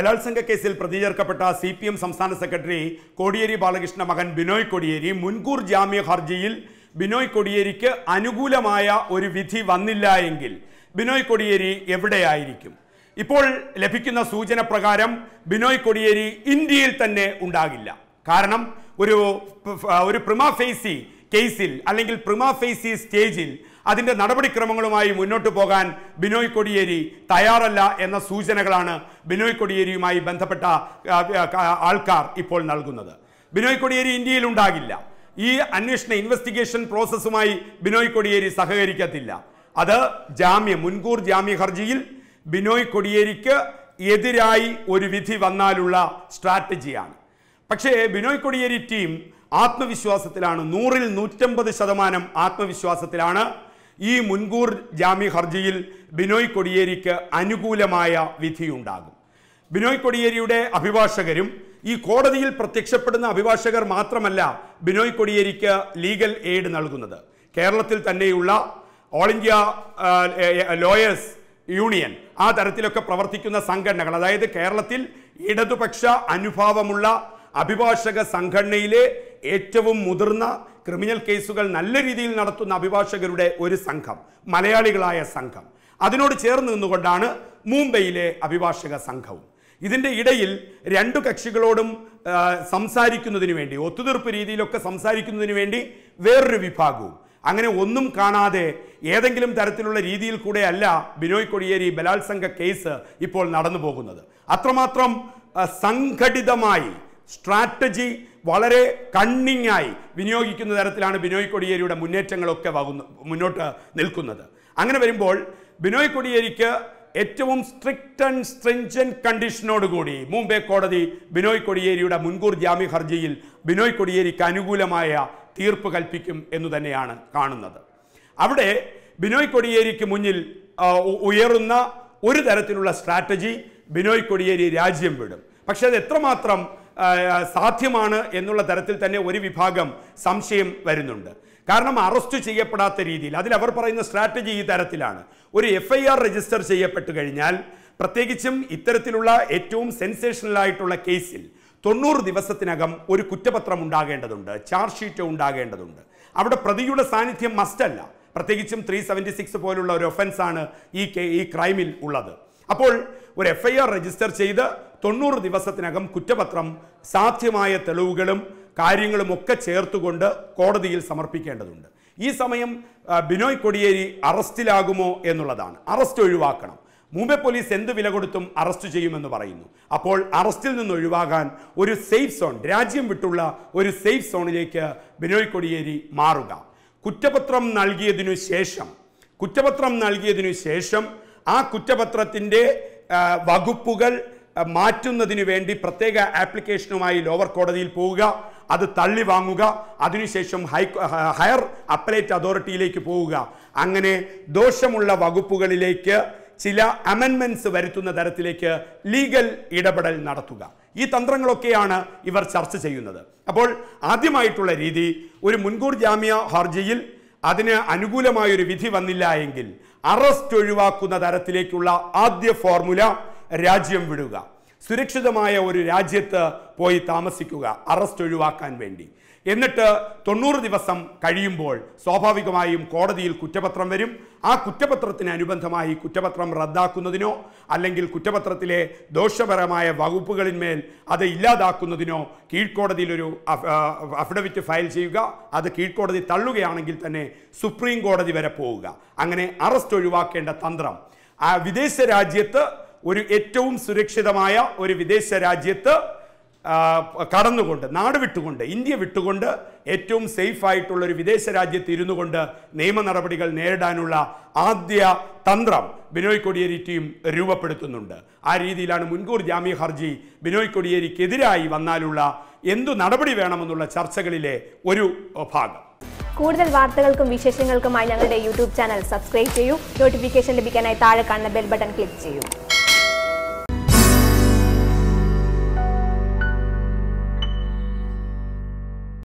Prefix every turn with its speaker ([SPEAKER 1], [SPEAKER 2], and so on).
[SPEAKER 1] ബലാത്സംഗ കേസിൽ പ്രതി ചേർക്കപ്പെട്ട സി പി എം സംസ്ഥാന സെക്രട്ടറി കോടിയേരി ബാലകൃഷ്ണ മകൻ ബിനോയ് കോടിയേരി മുൻകൂർ ജാമ്യ ഹർജിയിൽ ബിനോയ് കോടിയേരിക്ക് അനുകൂലമായ ഒരു വിധി വന്നില്ല എങ്കിൽ ബിനോയ് കോടിയേരി എവിടെയായിരിക്കും ഇപ്പോൾ ലഭിക്കുന്ന സൂചന പ്രകാരം ബിനോയ് കോടിയേരി ഇന്ത്യയിൽ തന്നെ ഉണ്ടാകില്ല കാരണം ഒരു ഒരു പ്രിമാ ഫേസി കേസിൽ അല്ലെങ്കിൽ പ്രിമാഫേസി സ്റ്റേജിൽ അതിൻ്റെ നടപടിക്രമങ്ങളുമായി മുന്നോട്ട് പോകാൻ ബിനോയ് കൊടിയേരി തയ്യാറല്ല എന്ന സൂചനകളാണ് ബിനോയ് കൊടിയേരിയുമായി ബന്ധപ്പെട്ട ആൾക്കാർ ഇപ്പോൾ നൽകുന്നത് ബിനോയ് കൊടിയേരി ഇന്ത്യയിൽ ഉണ്ടാകില്ല ഈ അന്വേഷണ ഇൻവെസ്റ്റിഗേഷൻ പ്രോസസ്സുമായി ബിനോയ് കൊടിയേരി സഹകരിക്കത്തില്ല അത് ജാമ്യം മുൻകൂർ ജാമ്യ ഹർജിയിൽ ബിനോയ് കൊടിയേരിക്ക് എതിരായി ഒരു വിധി വന്നാലുള്ള സ്ട്രാറ്റജിയാണ് പക്ഷേ ബിനോയ് കൊടിയേരി ടീം ആത്മവിശ്വാസത്തിലാണ് നൂറിൽ നൂറ്റമ്പത് ശതമാനം ആത്മവിശ്വാസത്തിലാണ് ഈ മുൻകൂർ ജാമ്യ ഹർജിയിൽ ബിനോയ് കൊടിയേരിക്ക് അനുകൂലമായ വിധിയുണ്ടാകും ബിനോയ് കൊടിയേരിയുടെ അഭിഭാഷകരും ഈ കോടതിയിൽ പ്രത്യക്ഷപ്പെടുന്ന അഭിഭാഷകർ മാത്രമല്ല ബിനോയ് കൊടിയേരിക്ക് ലീഗൽ എയ്ഡ് നൽകുന്നത് കേരളത്തിൽ തന്നെയുള്ള ഓൾ ഇന്ത്യ ലോയേഴ്സ് യൂണിയൻ ആ തരത്തിലൊക്കെ പ്രവർത്തിക്കുന്ന സംഘടനകൾ അതായത് കേരളത്തിൽ ഇടതുപക്ഷ അനുഭാവമുള്ള അഭിഭാഷക സംഘടനയിലെ ഏറ്റവും മുതിർന്ന ക്രിമിനൽ കേസുകൾ നല്ല രീതിയിൽ നടത്തുന്ന അഭിഭാഷകരുടെ ഒരു സംഘം മലയാളികളായ സംഘം അതിനോട് ചേർന്ന് നിന്നുകൊണ്ടാണ് മുംബൈയിലെ അഭിഭാഷക സംഘവും ഇതിൻ്റെ ഇടയിൽ രണ്ടു കക്ഷികളോടും സംസാരിക്കുന്നതിന് വേണ്ടി ഒത്തുതീർപ്പ് രീതിയിലൊക്കെ സംസാരിക്കുന്നതിന് വേണ്ടി വേറൊരു വിഭാഗവും അങ്ങനെ ഒന്നും കാണാതെ ഏതെങ്കിലും തരത്തിലുള്ള രീതിയിൽ കൂടെ അല്ല ബിനോയ് കൊടിയേരി ബലാത്സംഗ കേസ് ഇപ്പോൾ നടന്നു പോകുന്നത് അത്രമാത്രം സംഘടിതമായി സ്ട്രാറ്റജി വളരെ കണ്ണിങ്ങായി വിനിയോഗിക്കുന്ന തരത്തിലാണ് ബിനോയ് കൊടിയേരിയുടെ മുന്നേറ്റങ്ങളൊക്കെ വകുന്നു മുന്നോട്ട് നിൽക്കുന്നത് അങ്ങനെ വരുമ്പോൾ ബിനോയ് കൊടിയേരിക്ക് ഏറ്റവും സ്ട്രിക്റ്റ് ആൻഡ് സ്ട്രിഞ്ചൻ കണ്ടീഷനോടുകൂടി മുംബൈ കോടതി ബിനോയ് കൊടിയേരിയുടെ മുൻകൂർ ജാമ്യ ഹർജിയിൽ ബിനോയ് കൊടിയേരിക്ക് അനുകൂലമായ തീർപ്പ് കൽപ്പിക്കും എന്ന് തന്നെയാണ് കാണുന്നത് അവിടെ ബിനോയ് കൊടിയേരിക്ക് മുന്നിൽ ഉയരുന്ന ഒരു തരത്തിലുള്ള സ്ട്രാറ്റജി ബിനോയ് കൊടിയേരി രാജ്യം വിടും പക്ഷെ അത് എത്രമാത്രം സാധ്യമാണ് എന്നുള്ള തരത്തിൽ തന്നെ ഒരു വിഭാഗം സംശയം വരുന്നുണ്ട് കാരണം അറസ്റ്റ് ചെയ്യപ്പെടാത്ത രീതിയിൽ അതിൽ അവർ പറയുന്ന സ്ട്രാറ്റജി ഈ തരത്തിലാണ് ഒരു എഫ് ഐ ആർ രജിസ്റ്റർ ചെയ്യപ്പെട്ടു കഴിഞ്ഞാൽ പ്രത്യേകിച്ചും ഇത്തരത്തിലുള്ള ഏറ്റവും സെൻസേഷണലായിട്ടുള്ള കേസിൽ തൊണ്ണൂറ് ദിവസത്തിനകം ഒരു കുറ്റപത്രം ഉണ്ടാകേണ്ടതുണ്ട് ചാർജ് ഷീറ്റ് ഉണ്ടാകേണ്ടതുണ്ട് അവിടെ പ്രതിയുടെ സാന്നിധ്യം മസ്റ്റല്ല പ്രത്യേകിച്ചും ത്രീ സെവൻറ്റി സിക്സ് പോലുള്ള ഒരു ഒഫൻസാണ് ഈ ഈ ക്രൈമിൽ ഉള്ളത് അപ്പോൾ ഒരു എഫ് ഐ ആർ രജിസ്റ്റർ ചെയ്ത് തൊണ്ണൂറ് ദിവസത്തിനകം കുറ്റപത്രം സാധ്യമായ തെളിവുകളും കാര്യങ്ങളും ഒക്കെ ചേർത്തുകൊണ്ട് കോടതിയിൽ സമർപ്പിക്കേണ്ടതുണ്ട് ഈ സമയം ബിനോയ് കൊടിയേരി അറസ്റ്റിലാകുമോ എന്നുള്ളതാണ് അറസ്റ്റ് ഒഴിവാക്കണം മുംബൈ പോലീസ് എന്ത് വില കൊടുത്തും അറസ്റ്റ് ചെയ്യുമെന്ന് പറയുന്നു അപ്പോൾ അറസ്റ്റിൽ നിന്ന് ഒഴിവാകാൻ ഒരു സേഫ് സോൺ രാജ്യം വിട്ടുള്ള ഒരു സേഫ് സോണിലേക്ക് ബിനോയ് കൊടിയേരി മാറുക കുറ്റപത്രം നൽകിയതിനു ശേഷം കുറ്റപത്രം നൽകിയതിനു ശേഷം ആ കുറ്റപത്രത്തിൻ്റെ വകുപ്പുകൾ മാറ്റുന്നതിന് വേണ്ടി പ്രത്യേക ആപ്ലിക്കേഷനുമായി ലോവർ കോടതിയിൽ പോവുക അത് തള്ളി വാങ്ങുക അതിനുശേഷം ഹൈ ഹയർ അപ്പലേറ്റ് അതോറിറ്റിയിലേക്ക് പോവുക അങ്ങനെ ദോഷമുള്ള വകുപ്പുകളിലേക്ക് ചില അമെൻമെൻസ് വരുത്തുന്ന തരത്തിലേക്ക് ലീഗൽ ഇടപെടൽ നടത്തുക ഈ തന്ത്രങ്ങളൊക്കെയാണ് ഇവർ ചർച്ച ചെയ്യുന്നത് അപ്പോൾ ആദ്യമായിട്ടുള്ള രീതി ഒരു മുൻകൂർ ജാമ്യ ഹർജിയിൽ അതിന് അനുകൂലമായൊരു വിധി വന്നില്ല എങ്കിൽ അറസ്റ്റ് ഒഴിവാക്കുന്ന തരത്തിലേക്കുള്ള ആദ്യ ഫോർമുല രാജ്യം വിടുക സുരക്ഷിതമായ ഒരു രാജ്യത്ത് പോയി താമസിക്കുക അറസ്റ്റ് ഒഴിവാക്കാൻ വേണ്ടി എന്നിട്ട് തൊണ്ണൂറ് ദിവസം കഴിയുമ്പോൾ സ്വാഭാവികമായും കോടതിയിൽ കുറ്റപത്രം വരും ആ കുറ്റപത്രത്തിന് അനുബന്ധമായി കുറ്റപത്രം റദ്ദാക്കുന്നതിനോ അല്ലെങ്കിൽ കുറ്റപത്രത്തിലെ ദോഷപരമായ വകുപ്പുകളിന്മേൽ അത് ഇല്ലാതാക്കുന്നതിനോ കീഴ്ക്കോടതിയിൽ ഒരു അഫിഡവിറ്റ് ഫയൽ ചെയ്യുക അത് കീഴ്ക്കോടതി തള്ളുകയാണെങ്കിൽ തന്നെ സുപ്രീം കോടതി വരെ പോവുക അങ്ങനെ അറസ്റ്റ് ഒഴിവാക്കേണ്ട തന്ത്രം ആ വിദേശ രാജ്യത്ത് ഒരു ഏറ്റവും സുരക്ഷിതമായ ഒരു വിദേശ രാജ്യത്ത് കടന്നുകൊണ്ട് നാട് വിട്ടുകൊണ്ട് ഇന്ത്യ വിട്ടുകൊണ്ട് ഏറ്റവും സേഫ് ആയിട്ടുള്ള ഒരു വിദേശ രാജ്യത്ത് ഇരുന്നു കൊണ്ട് നിയമ നടപടികൾ നേരിടാനുള്ള ആദ്യ തന്ത്രം ബിനോയ് കൊടിയേരി ടീം രൂപപ്പെടുത്തുന്നുണ്ട് ആ രീതിയിലാണ് മുൻകൂർ ജാമ്യ ഹർജി ബിനോയ് കൊടിയേരിക്കെതിരായി വന്നാലുള്ള എന്തു നടപടി വേണമെന്നുള്ള ചർച്ചകളിലെ ഒരു ഭാഗം കൂടുതൽ വാർത്തകൾക്കും വിശേഷങ്ങൾക്കുമായി ഞങ്ങളുടെ യൂട്യൂബ് ചാനൽ സബ്സ്ക്രൈബ് ചെയ്യൂ നോട്ടിഫിക്കേഷൻ ലഭിക്കാനായി താഴെ കാണുന്ന ബെൽ ബട്ടൺ ക്ലിക്ക് ചെയ്യൂ